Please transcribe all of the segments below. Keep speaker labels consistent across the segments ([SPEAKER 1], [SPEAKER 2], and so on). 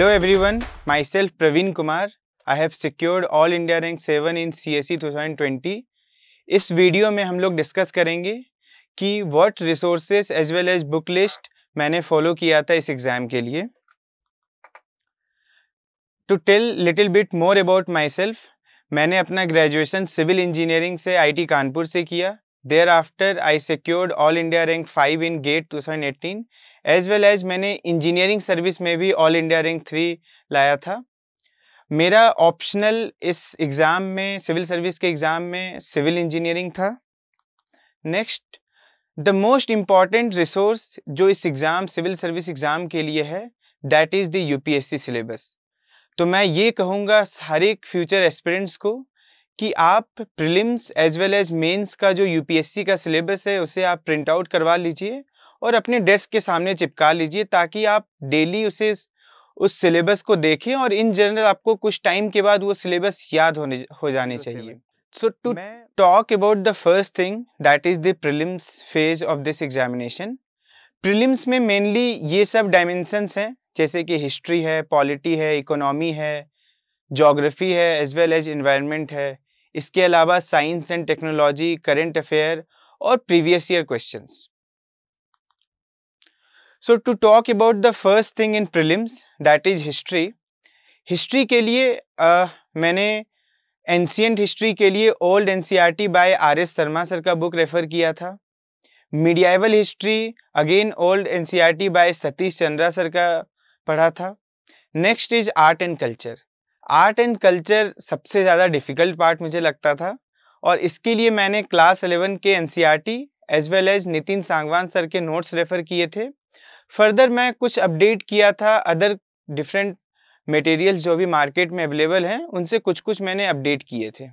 [SPEAKER 1] Hello everyone everyone, self Praveen Kumar I have secured all India rank seven in CSE 2020. इस video में हम लोग discuss करेंगे कि what resources as well as book list मैंने follow किया था इस एग्ज़ाम के लिए to tell little bit more about myself मैंने अपना ग्रेजुएशन सिविल इंजीनियरिंग से आईटी कानपुर से किया Thereafter, I secured All India rank 5 in GATE 2018 as well as मैंने इंजीनियरिंग सर्विस में भी ऑल इंडिया रैंक थ्री लाया था मेरा ऑप्शनल इस एग्ज़ाम में सिविल सर्विस के एग्ज़ाम में सिविल इंजीनियरिंग था next the most important resource जो इस एग्ज़ाम सिविल सर्विस एग्ज़ाम के लिए है that is the see syllabus तो मैं ये कहूँगा हर एक फ्यूचर एस्पिरेंट्स को कि आप prelims as well as mains का जो यूपीएससी का सिलेबस है उसे आप प्रिंट आउट करवा लीजिए और अपने डेस्क के सामने चिपका लीजिए ताकि आप डेली उसे उस सिलेबस को देखें और इन जनरल आपको कुछ टाइम के बाद वो सिलेबस याद होने हो जाने तो अच्छा, चाहिए so to talk about the first thing that is the prelims phase of this examination prelims में मेनली ये सब डायमेंशंस हैं जैसे कि हिस्ट्री है पॉलिटी है इकोनॉमी है जोग्राफी है एज वेल एज इन्वायरमेंट है इसके अलावा science and technology current affair और previous year questions so to talk about the first thing in prelims that is history history के लिए uh, मैंने एंशियंट हिस्ट्री के लिए old N C R T by R S Sharma sir का book refer किया था medieval history again old N C R T by Satish Chandra sir का पढ़ा था next is art and culture art and culture सबसे ज़्यादा डिफ़िकल्ट पार्ट मुझे लगता था और इसके लिए मैंने क्लास एलेवन के N as well as Nitin Sangwan sir के नोट्स रेफ़र किए थे फर्दर मैं कुछ अपडेट किया था अदर डिफरेंट मटेरियल्स जो भी मार्केट में अवेलेबल हैं उनसे कुछ कुछ मैंने अपडेट किए थे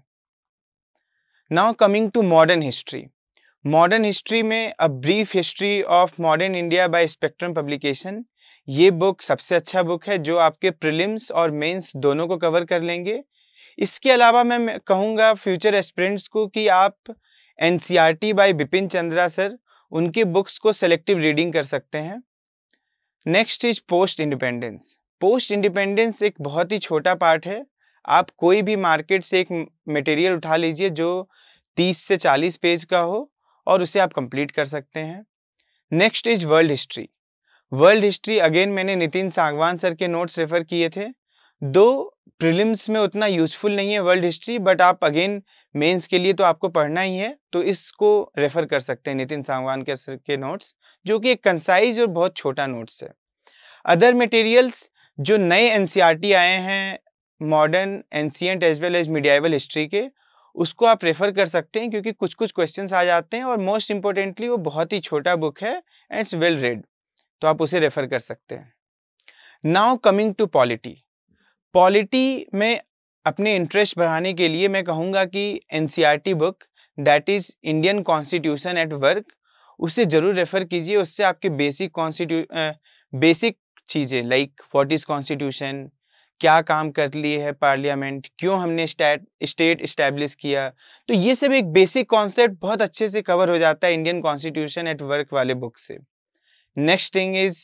[SPEAKER 1] now coming to modern history modern history में a brief history of modern India by spectrum publication ये बुक सबसे अच्छा बुक है जो आपके प्रिलिम्स और मेंस दोनों को कवर कर लेंगे इसके अलावा मैं कहूँगा फ्यूचर एस्पिरेंट्स को कि आप N C T by Bipin Chandra sir उनके बुक्स को सेलेक्टिव रीडिंग कर सकते हैं next is post independence post independence एक बहुत ही छोटा पार्ट है आप कोई भी मार्केट से एक मटेरियल उठा लीजिए जो 30 से 40 पेज का हो और उसे आप कंप्लीट कर सकते हैं next is world history world history again मैंने नितिन सांगवान सर के नोट्स रेफर किए थे दो प्रिलिम्स में उतना यूजफुल नहीं है वर्ल्ड हिस्ट्री बट आप अगेन मेंस के लिए तो आपको पढ़ना ही है तो इसको रेफर कर सकते हैं नितिन सांगवान के सर के नोट्स जो कि एक कंसाइज और बहुत छोटा नोट्स है अदर मटेरियल्स जो नए एन e आए हैं modern ancient as well as medieval history के उसको आप रेफर कर सकते हैं क्योंकि कुछ कुछ क्वेश्चंस आ जाते हैं और मोस्ट इम्पोर्टेंटली वो बहुत ही छोटा बुक है एंड इट्स वेल रेड तो आप उसे रेफर कर सकते हैं now coming to polity polity में अपने इंटरेस्ट बढ़ाने के लिए मैं कहूँगा कि an book that is Indian constitution at work उसे ज़रूर रेफ़र कीजिए उससे आपके बेसिक कॉन्स्टिट्यू बेसिक चीज़ें लाइक वॉट इज़ कॉन्स्टिट्यूशन क्या काम कर लिए है पार्लियामेंट क्यों हमने स्टेट स्टेट इस्टेब्लिश किया तो ये सब एक बेसिक कॉन्सेप्ट बहुत अच्छे से कवर हो जाता है इंडियन कॉन्स्टिट्यूशन एट वर्क वाले बुक से next thing is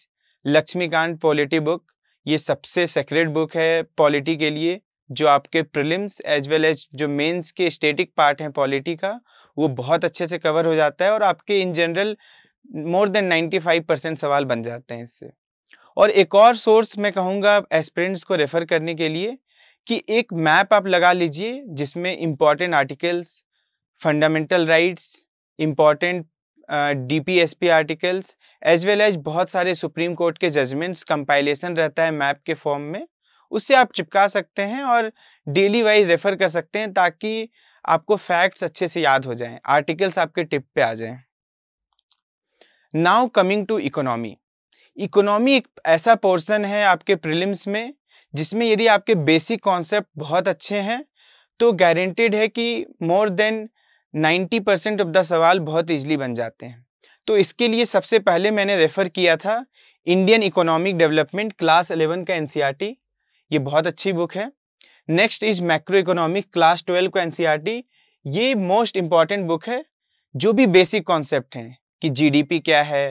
[SPEAKER 1] Laxmikanth polity book ये सबसे सेक्रेट बुक है पॉलिटी के लिए जो आपके प्रिलिम्स एज वेल एज जो मेंस के स्टेटिक पार्ट हैं पॉलिटी का वो बहुत अच्छे से कवर हो जाता है और आपके in general more than 95 percent सवाल बन जाते हैं इससे और एक और सोर्स मैं कहूँगा एस्पिरेंट्स को रेफर करने के लिए कि एक मैप आप लगा लीजिए जिसमें important articles fundamental rights important DPSP articles as well as बहुत सारे सुप्रीम कोर्ट के जजमेंट्स कंपाइलेशन रहता है मैप के फॉर्म में उससे आप चिपका सकते हैं और डेली वाइज रेफर कर सकते हैं ताकि आपको फैक्ट्स अच्छे से याद हो जाएं आर्टिकल्स आपके टिप पे आ जाएं now coming to economy economy एक ऐसा पोर्शन है आपके प्रिलिम्स में जिसमें यदि आपके बेसिक कॉन्सेप्ट बहुत अच्छे हैं तो गारंटेड है कि more than 90 percent of the सवाल बहुत ईजिली बन जाते हैं तो इसके लिए सबसे पहले मैंने रेफ़र किया था इंडियन इकोनॉमिक डेवलपमेंट क्लास 11 का एनसीईआरटी e ये बहुत अच्छी बुक है next is macro economic class 12 का एनसीईआरटी e ये मोस्ट इम्पॉर्टेंट बुक है जो भी बेसिक कॉन्सेप्ट हैं कि जीडीपी क्या है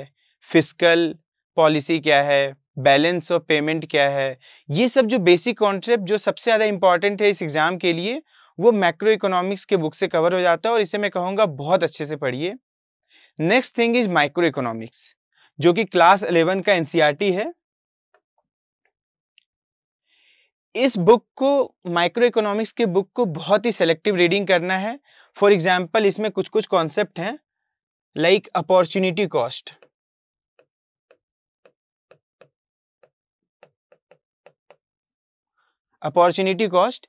[SPEAKER 1] फिजिकल पॉलिसी क्या है बैलेंस ऑफ पेमेंट क्या है ये सब जो बेसिक कॉन्सेप्ट जो सबसे ज़्यादा इंपॉर्टेंट है इस एग्ज़ाम के लिए वो मैक्रो इकोनॉमिक्स के बुक से कवर हो जाता है और इसे मैं कहूँगा बहुत अच्छे से पढ़िए next thing is micro economics जो कि क्लास इलेवन का एनसीईआरटी e है इस बुक को माइक्रो इकोनॉमिक्स के बुक को बहुत ही सेलेक्टिव रीडिंग करना है फॉर एग्जाम्पल इसमें कुछ कुछ कॉन्सेप्ट हैं like opportunity cost opportunity cost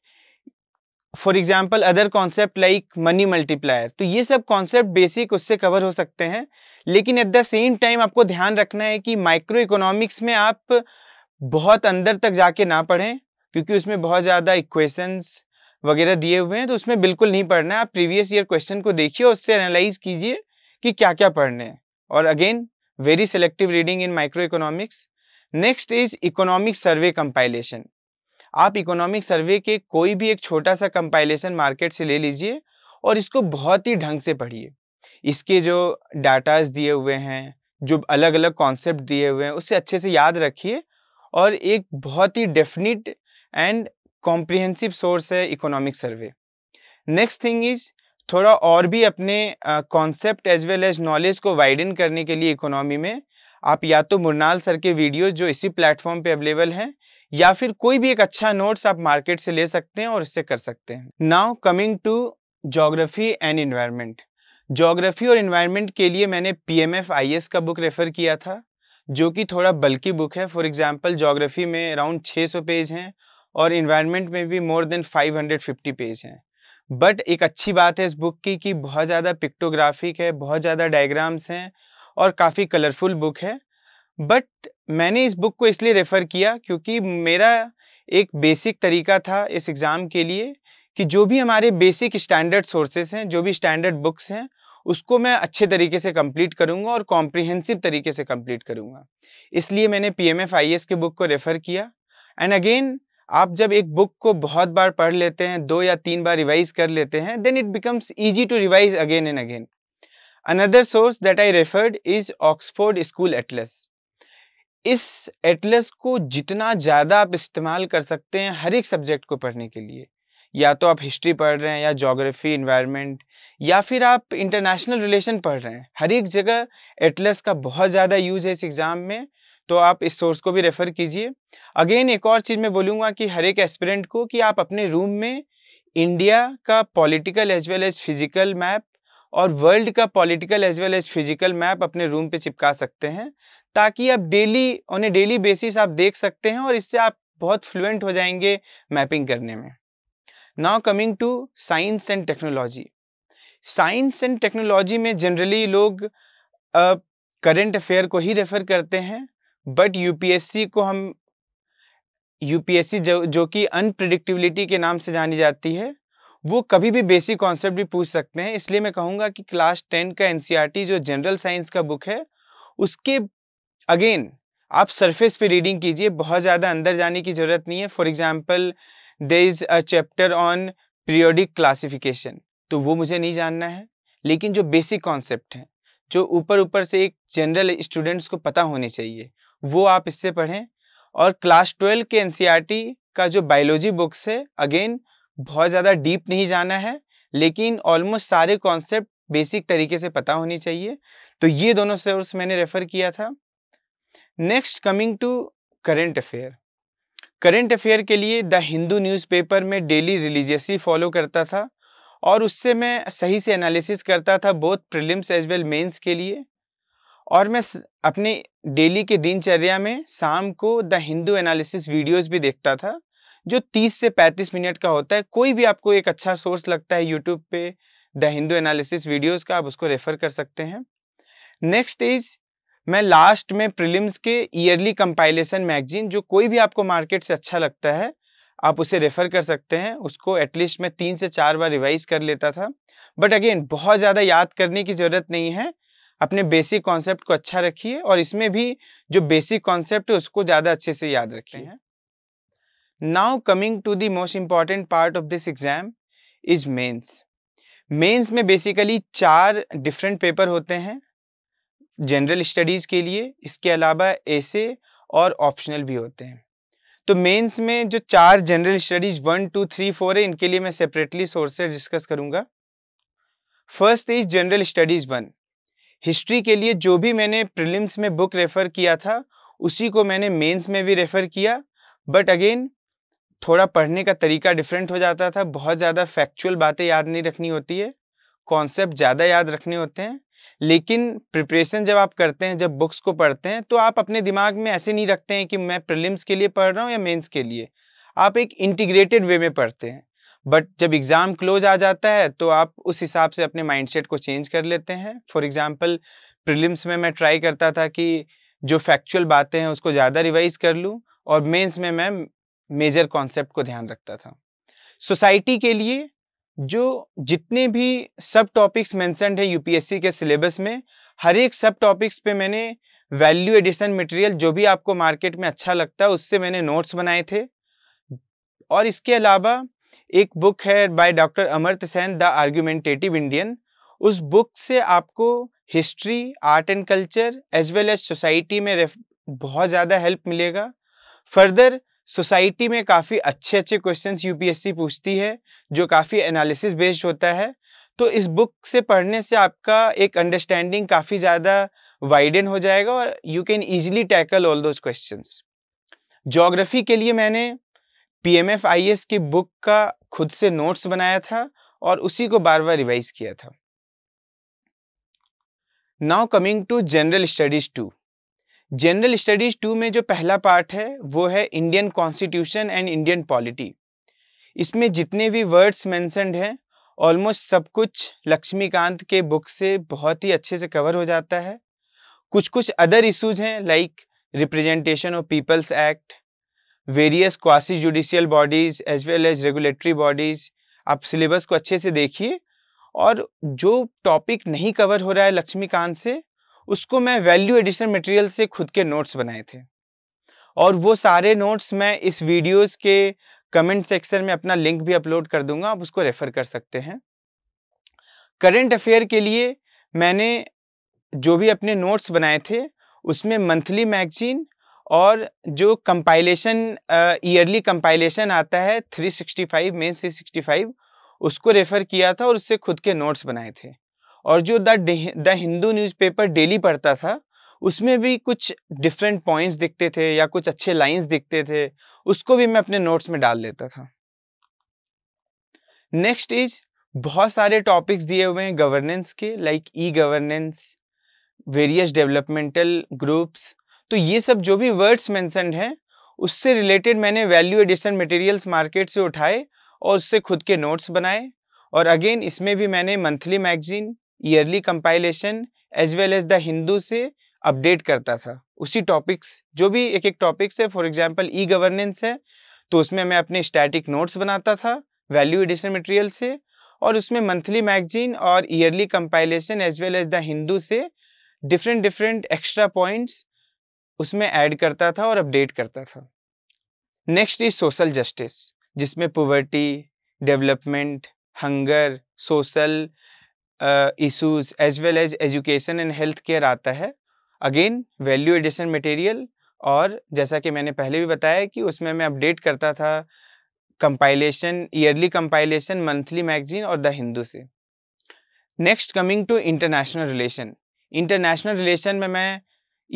[SPEAKER 1] for example other concept like money multiplier तो ये सब कॉन्सेप्ट बेसिक उससे कवर हो सकते हैं लेकिन एट द सेम टाइम आपको ध्यान रखना है कि माइक्रो इकोनॉमिक्स में आप बहुत अंदर तक जाके ना पढ़ें क्योंकि उसमें बहुत ज़्यादा इक्वेशंस वगैरह दिए हुए हैं तो उसमें बिल्कुल नहीं पढ़ना है आप प्रीवियस ईयर क्वेश्चन को देखिए उससे एनालाइज कीजिए कि क्या क्या पढ़ने हैं और again very selective reading in micro economics next is economic survey compilation आप इकोनॉमिक सर्वे के कोई भी एक छोटा सा कंपाइलेशन मार्केट से ले लीजिए और इसको बहुत ही ढंग से पढ़िए इसके जो डाटाज दिए हुए हैं जो अलग अलग कॉन्सेप्ट दिए हुए हैं उससे अच्छे से याद रखिए और एक बहुत ही डेफिनेट एंड कॉम्प्रिहेंसिव सोर्स है economic survey next thing is थोड़ा और भी अपने concept as well as knowledge को वाइडन करने के लिए इकोनॉमी में आप या तो मुरनाल सर के वीडियो जो इसी प्लेटफॉर्म पे अवेलेबल हैं या फिर कोई भी एक अच्छा नोट्स आप मार्केट से ले सकते हैं और इससे कर सकते हैं now coming to geography and environment geography और इन्वायरमेंट के लिए मैंने P M F I S का बुक रेफर किया था जो कि थोड़ा बल्कि बुक है फॉर एग्जाम्पल जोग्राफी में अराउंड 600 पेज हैं और इन्वायरमेंट में भी मोर देन 550 पेज हैं बट एक अच्छी बात है इस बुक की कि बहुत ज़्यादा पिक्टोग्राफिक है बहुत ज़्यादा डायग्राम्स हैं और काफ़ी कलरफुल बुक है बट मैंने इस बुक को इसलिए रेफ़र किया क्योंकि मेरा एक बेसिक तरीका था इस एग्ज़ाम के लिए कि जो भी हमारे बेसिक स्टैंडर्ड सोर्सेस हैं जो भी स्टैंडर्ड बुक्स हैं उसको मैं अच्छे तरीके से कंप्लीट करूंगा और कॉम्प्रिहेंसिव तरीके से कंप्लीट करूंगा इसलिए मैंने पी एम की बुक को रेफ़र किया एंड अगेन आप जब एक बुक को बहुत बार पढ़ लेते हैं दो या तीन बार रिवाइज कर लेते हैं then it becomes easy to revise again and again another source that I referred is Oxford school atlas इस एटलस को जितना ज़्यादा आप इस्तेमाल कर सकते हैं हर एक सब्जेक्ट को पढ़ने के लिए या तो आप हिस्ट्री पढ़ रहे हैं या जोग्राफी इन्वायरमेंट या फिर आप इंटरनेशनल रिलेशन पढ़ रहे हैं हर एक जगह एटलस का बहुत ज़्यादा यूज़ है इस एग्ज़ाम में तो आप इस सोर्स को भी रेफ़र कीजिए अगेन एक और चीज़ मैं बोलूँगा कि हर एक एस्पिरेंट को कि आप अपने रूम में इंडिया का political as well as physical map और वर्ल्ड का political as well as physical map अपने रूम पे चिपका सकते हैं ताकि आप daily on a daily basis आप देख सकते हैं और इससे आप बहुत फ्लुएंट हो जाएंगे मैपिंग करने में now coming to science and technology science and technology में जनरली लोग करेंट uh, अफेयर को ही रेफर करते हैं बट यूपीएससी को हम यूपीएससी जो जो कि अनप्रडिक्टिबिलिटी के नाम से जानी जाती है वो कभी भी बेसिक कॉन्सेप्ट भी पूछ सकते हैं इसलिए मैं कहूँगा कि क्लास टेन का एनसीईआरटी e जो जनरल साइंस का बुक है उसके अगेन आप सरफेस पे रीडिंग कीजिए बहुत ज़्यादा अंदर जाने की ज़रूरत नहीं है for example there is a chapter on periodic classification तो वो मुझे नहीं जानना है लेकिन जो बेसिक कॉन्सेप्ट हैं जो ऊपर ऊपर से एक जनरल स्टूडेंट्स को पता होने चाहिए वो आप इससे पढ़ें और क्लास ट्वेल्व के एन e का जो बायोलॉजी बुक्स है अगेन बहुत ज़्यादा डीप नहीं जाना है लेकिन ऑलमोस्ट सारे कॉन्सेप्ट बेसिक तरीके से पता होनी चाहिए तो ये दोनों सोर्स मैंने रेफ़र किया था next coming to current affair current affair के लिए द हिंदू न्यूज़पेपर में डेली रिलीजियसली फॉलो करता था और उससे मैं सही से एनालिसिस करता था both prelims as well mains के लिए और मैं अपने डेली के दिनचर्या में शाम को द हिंदू एनालिसिस वीडियोस भी देखता था जो 30 से 35 मिनट का होता है कोई भी आपको एक अच्छा सोर्स लगता है यूट्यूब पे द हिंदू एनालिसिस वीडियोज का आप उसको रेफर कर सकते हैं नेक्स्ट इज मैं लास्ट में प्रिलिम्स के ईयरली कंपाइलेशन मैगजीन जो कोई भी आपको मार्केट से अच्छा लगता है आप उसे रेफर कर सकते हैं उसको एटलीस्ट मैं तीन से चार बार रिवाइज कर लेता था बट अगेन बहुत ज़्यादा याद करने की ज़रूरत नहीं है अपने बेसिक कॉन्सेप्ट को अच्छा रखिए और इसमें भी जो बेसिक कॉन्सेप्ट है उसको ज़्यादा अच्छे से याद रखिए now coming to the most important part of this exam is mains mains में बेसिकली चार डिफरेंट पेपर होते हैं जनरल स्टडीज़ के लिए इसके अलावा ऐसे और ऑप्शनल भी होते हैं तो मेंस में जो चार general studies one two three four है इनके लिए मैं सेपरेटली सोर्सेज डिस्कस करूंगा first is general studies one history के लिए जो भी मैंने प्रिलिम्स में बुक रेफर किया था उसी को मैंने मेंस में भी रेफर किया बट अगेन थोड़ा पढ़ने का तरीका डिफरेंट हो जाता था बहुत ज़्यादा फैक्चुअल बातें याद नहीं रखनी होती है कॉन्सेप्ट ज़्यादा याद रखने होते हैं लेकिन प्रिपरेशन जब आप करते हैं जब बुक्स को पढ़ते हैं तो आप अपने दिमाग में ऐसे नहीं रखते हैं कि मैं प्रिलिम्स के लिए पढ़ रहा हूँ या मेंस के लिए आप एक इंटीग्रेटेड वे में पढ़ते हैं बट जब एग्ज़ाम क्लोज आ जाता है तो आप उस हिसाब से अपने माइंडसेट को चेंज कर लेते हैं फॉर एग्ज़ाम्पल प्रिलिम्स में मैं ट्राई करता था कि जो फैक्चुअल बातें हैं उसको ज़्यादा रिवाइज कर लूँ और मेंस में मैं मेजर कॉन्सेप्ट को ध्यान रखता था सोसाइटी के लिए जो जितने भी सब टॉपिक्स मैंसन है यूपीएससी के सिलेबस में हर एक सब टॉपिक्स पे मैंने वैल्यू एडिशन मटेरियल जो भी आपको मार्केट में अच्छा लगता है उससे मैंने नोट्स बनाए थे और इसके अलावा एक बुक है by doctor Amartya Sen the argumentative Indian उस बुक से आपको history art and culture as well as society में बहुत ज़्यादा हेल्प मिलेगा फर्दर सोसाइटी में काफ़ी अच्छे अच्छे क्वेश्चंस यूपीएससी पूछती है जो काफ़ी एनालिसिस बेस्ड होता है तो इस बुक से पढ़ने से आपका एक अंडरस्टैंडिंग काफ़ी ज़्यादा वाइडन हो जाएगा और you can easily tackle all those question geography के लिए मैंने P M F I S की बुक का खुद से नोट्स बनाया था और उसी को बार बार रिवाइज किया था now coming to general studies two general studies two में जो पहला पार्ट है वो है Indian constitution and Indian polity इसमें जितने भी वर्ड्स मैंसनड हैं ऑलमोस्ट सब कुछ लक्ष्मीकांत के बुक से बहुत ही अच्छे से कवर हो जाता है कुछ कुछ अदर इशूज हैं like representation of peoples act various quasi judicial bodies as well as regulatory bodies आप सिलेबस को अच्छे से देखिए और जो टॉपिक नहीं कवर हो रहा है लक्ष्मीकांत से उसको मैं वैल्यू एडिशन मटेरियल से खुद के नोट्स बनाए थे और वो सारे नोट्स मैं इस वीडियोस के कमेंट सेक्शन में अपना लिंक भी अपलोड कर दूंगा आप उसको रेफर कर सकते हैं करंट अफेयर के लिए मैंने जो भी अपने नोट्स बनाए थे उसमें मंथली मैगजीन और जो कंपाइलेशन ईयरली कंपाइलेशन आता है 365 मेन से उसको रेफर किया था और उससे खुद के नोट्स बनाए थे और जो द हिंदू न्यूज़पेपर डेली पढ़ता था उसमें भी कुछ डिफरेंट पॉइंट्स दिखते थे या कुछ अच्छे लाइंस दिखते थे उसको भी मैं अपने नोट्स में डाल लेता था नेक्स्ट इज बहुत सारे टॉपिक्स दिए हुए हैं गवर्नेंस के like e governance various developmental groups तो ये सब जो भी वर्ड्स मैंसनड हैं उससे रिलेटेड मैंने वैल्यू एडिशन मटेरियल्स मार्केट से उठाए और उससे खुद के नोट्स बनाए और अगेन इसमें भी मैंने monthly magazine yearly compilation as well as the Hindu से अपडेट करता था उसी टॉपिक्स जो भी एक एक टॉपिक्स है फॉर एग्जाम्पल ई गवर्नेंस है तो उसमें मैं अपने स्टैटिक नोट्स बनाता था वैल्यू एडिशन मटेरियल से और उसमें मंथली मैगजीन और yearly compilation as well as the Hindu से डिफरेंट डिफरेंट एक्स्ट्रा पॉइंट्स उसमें ऐड करता था और अपडेट करता था नेक्स्ट इज सोशल जस्टिस जिसमें poverty development hunger social issues as well as education and health care आता है अगेन वैल्यू एडिशन मटेरियल और जैसा कि मैंने पहले भी बताया कि उसमें मैं अपडेट करता था compilation yearly compilation monthly magazine और द हिंदू से next coming to international relation international relation में मैं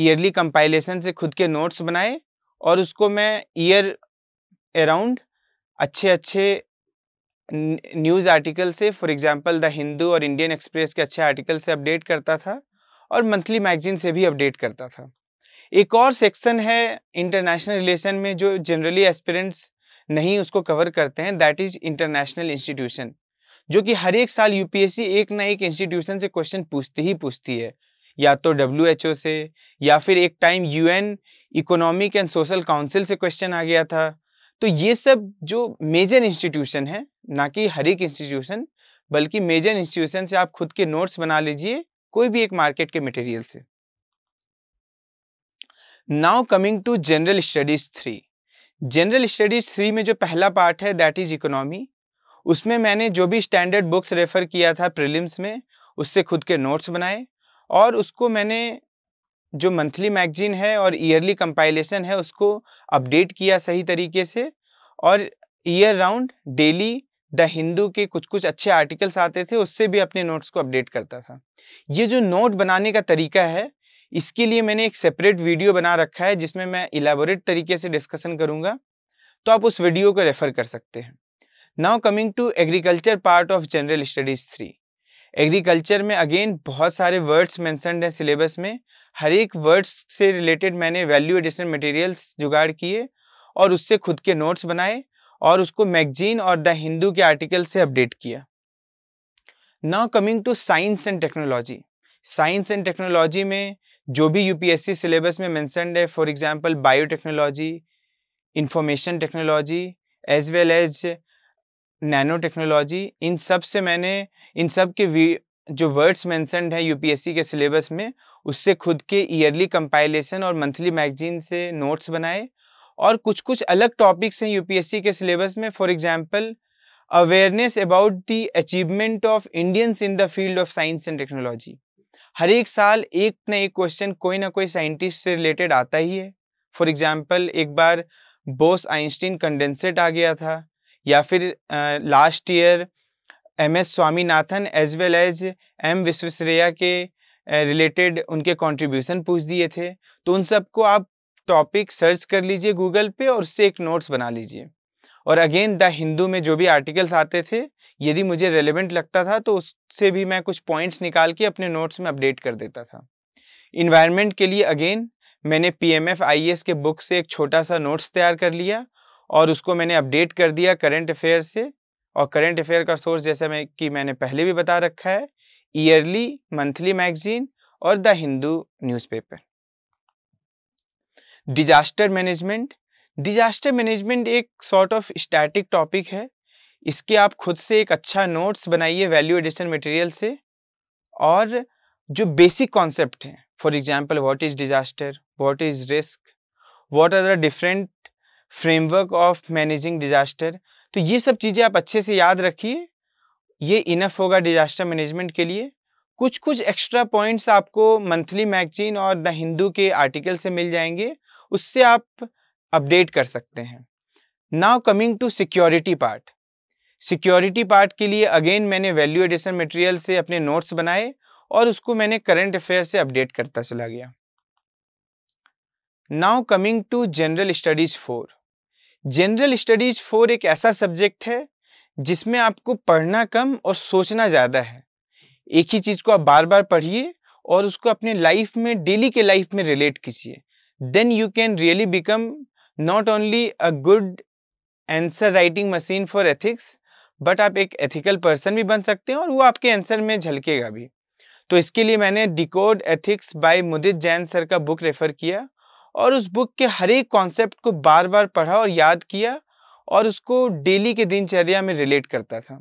[SPEAKER 1] ईयरली कंपाइलेशन से खुद के नोट्स बनाए और उसको मैं ईयर अराउंड अच्छे अच्छे न्यूज़ आर्टिकल से फॉर एग्जांपल द हिंदू और इंडियन एक्सप्रेस के अच्छे आर्टिकल से अपडेट करता था और मंथली मैगजीन से भी अपडेट करता था एक और सेक्शन है इंटरनेशनल रिलेशन में जो जनरली एस्पिरेंट्स नहीं उसको कवर करते हैं दैट इज इंटरनेशनल इंस्टीट्यूशन जो कि हर एक साल यूपीएससी एक ना एक इंस्टीट्यूशन से क्वेश्चन पूछती ही पूछती है या तो डब्ल्यू से या फिर एक time UN economic and social council से क्वेश्चन आ गया था तो ये सब जो मेजर इंस्टीट्यूशन है ना कि हर एक इंस्टीट्यूशन बल्कि मेजर इंस्टीट्यूशन से आप खुद के नोट्स बना लीजिए कोई भी एक मार्केट के मटेरियल से now coming to general studies three general studies three में जो पहला पार्ट है दैट इज इकोनॉमी उसमें मैंने जो भी स्टैंडर्ड बुक्स रेफर किया था प्रिलिम्स में उससे खुद के नोट्स बनाए और उसको मैंने जो मंथली मैगजीन है और ईयरली कंपाइलेशन है उसको अपडेट किया सही तरीके से और year round daily the Hindu के कुछ कुछ अच्छे आर्टिकल्स आते थे उससे भी अपने नोट्स को अपडेट करता था ये जो नोट बनाने का तरीका है इसके लिए मैंने एक सेपरेट वीडियो बना रखा है जिसमें मैं इलेबोरेट तरीके से डिस्कशन करूंगा तो आप उस वीडियो को रेफर कर सकते हैं now coming to agriculture part of general studies three agriculture में अगेन बहुत सारे वर्ड्स मैंसनड हैं सिलेबस में हर एक वर्ड्स से रिलेटेड मैंने वैल्यू एडिशन मटेरियल्स जुगाड़ किए और उससे खुद के नोट्स बनाए और उसको मैगजीन और द हिंदू के आर्टिकल से अपडेट किया now coming to science and technology science and technology में जो भी यूपीएससी सिलेबस में मैंसनड है for example biotechnology information technology as well as nano technology इन सब से मैंने इन सब के जो वर्ड्स मैंसनड हैं यूपीएससी के सिलेबस में उससे खुद के ईयरली कंपाइलेशन और मंथली मैगजीन से नोट्स बनाए और कुछ कुछ अलग टॉपिक्स हैं यूपीएससी के सिलेबस में for example awareness about the achievement of Indians in the field of science and technology हर एक साल एक ना एक क्वेश्चन कोई ना कोई साइंटिस्ट से रिलेटेड आता ही है फॉर एग्जाम्पल एक बार बोस आइंस्टीन कंडेंसेट आ गया था या फिर last year M S Swaminathan as well as M Visvesvaraya के रिलेटेड उनके कंट्रीब्यूशन पूछ दिए थे तो उन सबको आप टॉपिक सर्च कर लीजिए गूगल पे और उससे एक नोट्स बना लीजिए और अगेन द हिंदू में जो भी आर्टिकल्स आते थे यदि मुझे रेलिवेंट लगता था तो उससे भी मैं कुछ पॉइंट्स निकाल के अपने नोट्स में अपडेट कर देता था इन्वायरमेंट के लिए अगेन मैंने P M F I S के बुक से एक छोटा सा नोट्स तैयार कर लिया और उसको मैंने अपडेट कर दिया करंट अफेयर से और करंट अफेयर का सोर्स जैसा मैं कि मैंने पहले भी बता रखा है ईयरली मंथली मैगजीन और the Hindu newspaper disaster management disaster management एक सॉर्ट ऑफ स्टैटिक टॉपिक है इसके आप खुद से एक अच्छा नोट्स बनाइए वैल्यू एडिशन मटेरियल से और जो बेसिक कॉन्सेप्ट हैं for example what is disaster what is risk what are the different framework of managing disaster तो ये सब चीज़ें आप अच्छे से याद रखिए ये इनफ होगा डिजास्टर मैनेजमेंट के लिए कुछ कुछ एक्स्ट्रा पॉइंट्स आपको मंथली मैगजीन और द हिंदू के आर्टिकल से मिल जाएंगे उससे आप अपडेट कर सकते हैं now coming to security part security part के लिए अगेन मैंने वैल्यू एडिशन मटेरियल से अपने नोट्स बनाए और उसको मैंने करंट अफेयर से अपडेट करता चला गया now coming to general studies four general studies four एक ऐसा सब्जेक्ट है जिसमें आपको पढ़ना कम और सोचना ज़्यादा है एक ही चीज़ को आप बार बार पढ़िए और उसको अपने लाइफ में डेली के लाइफ में रिलेट कीजिए then you can really become not only a good answer writing machine for ethics but आप एक एथिकल पर्सन भी बन सकते हैं और वो आपके आंसर में झलकेगा भी तो इसके लिए मैंने decode ethics by Mudit Jain sir का बुक रेफर किया और उस बुक के हर एक कॉन्सेप्ट को बार बार पढ़ा और याद किया और उसको डेली के दिनचर्या में रिलेट करता था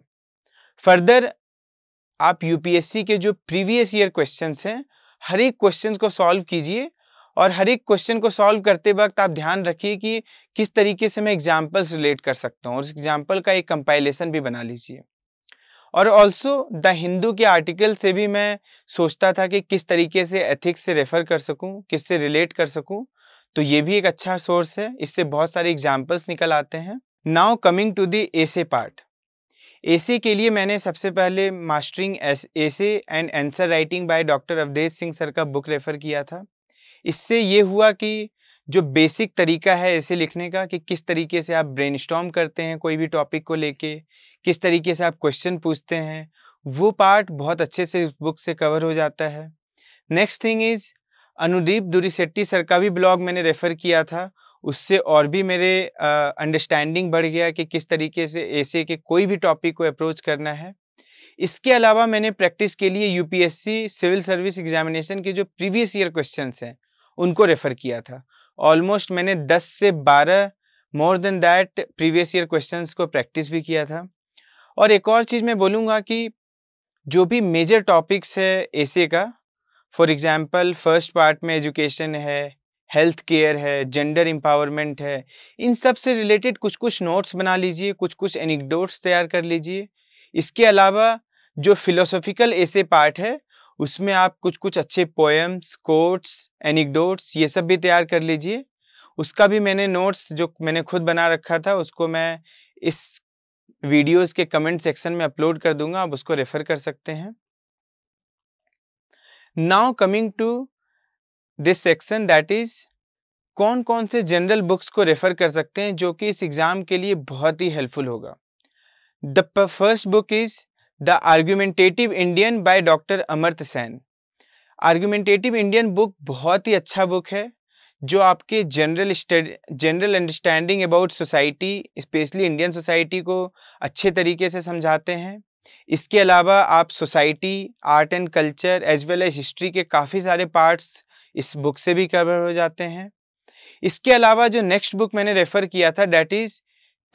[SPEAKER 1] फर्दर आप यूपीएससी के जो प्रीवियस ईयर क्वेश्चन हैं हर एक क्वेश्चन को सॉल्व कीजिए और हर एक क्वेश्चन को सॉल्व करते वक्त आप ध्यान रखिए कि किस तरीके से मैं एग्जाम्पल्स रिलेट कर सकता हूँ और उस एग्जाम्पल का एक कंपाइलेशन भी बना लीजिए और ऑल्सो द हिंदू के आर्टिकल से भी मैं सोचता था कि किस तरीके से एथिक्स से रेफर कर सकूँ किससे रिलेट कर सकूँ तो ये भी एक अच्छा सोर्स है इससे बहुत सारे एग्जाम्पल्स निकल आते हैं now coming to the essay part essay के लिए मैंने सबसे पहले mastering essay and answer writing by doctor Awadhesh Singh sir का बुक रेफर किया था इससे ये हुआ कि जो बेसिक तरीका है ऐसे लिखने का कि किस तरीके से आप ब्रेन करते हैं कोई भी टॉपिक को लेके किस तरीके से आप क्वेश्चन पूछते हैं वो पार्ट बहुत अच्छे से उस बुक से कवर हो जाता है next thing is Anudeep Durishetty sir का भी ब्लॉग मैंने रेफ़र किया था उससे और भी मेरे अंडरस्टैंडिंग बढ़ गया कि किस तरीके से ऐसे के कोई भी टॉपिक को अप्रोच करना है इसके अलावा मैंने प्रैक्टिस के लिए यूपीएससी सिविल सर्विस एग्जामिनेशन के जो प्रीवियस ईयर क्वेश्चन हैं उनको रेफ़र किया था ऑलमोस्ट मैंने 10 से 12 more than that previous year questions को प्रैक्टिस भी किया था और एक और चीज़ मैं बोलूँगा कि जो भी मेजर टॉपिक्स है एसे का फॉर एग्ज़ाम्पल फर्स्ट पार्ट में एजुकेशन है हेल्थ केयर है जेंडर एम्पावरमेंट है इन सब से रिलेटेड कुछ कुछ नोट्स बना लीजिए कुछ कुछ एनिकडोट्स तैयार कर लीजिए इसके अलावा जो फिलोसॉफिकल ऐसे पार्ट है उसमें आप कुछ कुछ अच्छे पोएम्स कोट्स एनिकडोट्स ये सब भी तैयार कर लीजिए उसका भी मैंने नोट्स जो मैंने खुद बना रखा था उसको मैं इस वीडियोस के कमेंट सेक्शन में अपलोड कर दूंगा आप उसको रेफ़र कर सकते हैं now coming to this section that is कौन कौन से जनरल बुक्स को रेफर कर सकते हैं जो कि इस एग्जाम के लिए बहुत ही हेल्पफुल होगा the first book is the argumentative Indian by doctor Amartya Sen argumentative Indian book बहुत ही अच्छा बुक है जो आपके general general understanding about society specially Indian society को अच्छे तरीके से समझाते हैं इसके अलावा आप society art and culture as well as history के काफ़ी सारे पार्ट्स इस बुक से भी कवर हो जाते हैं इसके अलावा जो नेक्स्ट बुक मैंने रेफ़र किया था that is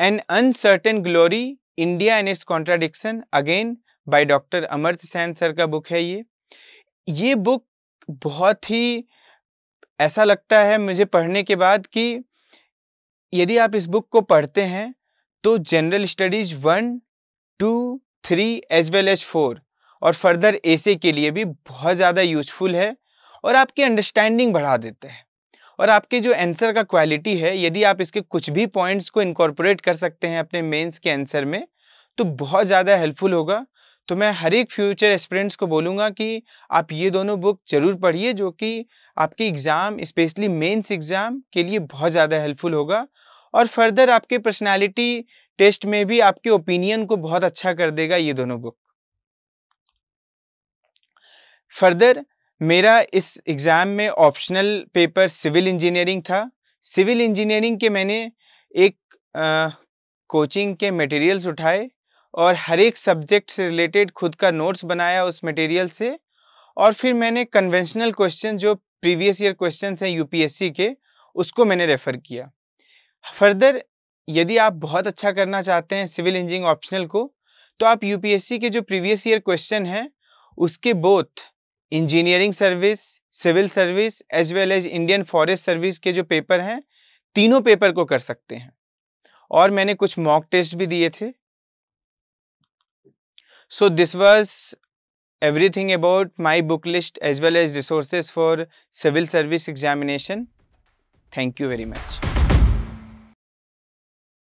[SPEAKER 1] an uncertain glory India and its contradiction again by doctor Amartya Sen sir का बुक है ये ये बुक बहुत ही ऐसा लगता है मुझे पढ़ने के बाद कि यदि आप इस बुक को पढ़ते हैं तो general studies one two three as well as four और फर्दर एसे के लिए भी बहुत ज़्यादा यूजफुल है और आपकी अंडरस्टैंडिंग बढ़ा देते हैं और आपके जो आंसर का क्वालिटी है यदि आप इसके कुछ भी पॉइंट्स को इनकॉर्पोरेट कर सकते हैं अपने मेंस के आंसर में तो बहुत ज़्यादा हेल्पफुल होगा तो मैं हर एक फ्यूचर एस्पिरेंट्स को बोलूँगा कि आप ये दोनों बुक जरूर पढ़िए जो कि आपके एग्ज़ाम स्पेशली मेंस एग्ज़ाम के लिए बहुत ज़्यादा हेल्पफुल होगा और फर्दर आपके पर्सनैलिटी टेस्ट में भी आपके ओपिनियन को बहुत अच्छा कर देगा ये दोनों बुक फर्दर मेरा इस एग्ज़ाम में ऑप्शनल पेपर सिविल इंजीनियरिंग था सिविल इंजीनियरिंग के मैंने एक आ, कोचिंग के मटेरियल्स उठाए और हर एक सब्जेक्ट से रिलेटेड खुद का नोट्स बनाया उस मटेरियल से और फिर मैंने कन्वेंशनल क्वेश्चन जो प्रीवियस ईयर क्वेश्चन हैं यूपीएससी के उसको मैंने रेफ़र किया फर्दर यदि आप बहुत अच्छा करना चाहते हैं सिविल इंजीनियरिंग ऑप्शनल को तो आप यूपीएससी के जो प्रीवियस ईयर क्वेश्चन हैं उसके both engineering service civil service as well as Indian forest service के जो पेपर हैं तीनों पेपर को कर सकते हैं और मैंने कुछ मॉक टेस्ट भी दिए थे so this was everything about my book list as well as resources for civil service examination thank you very much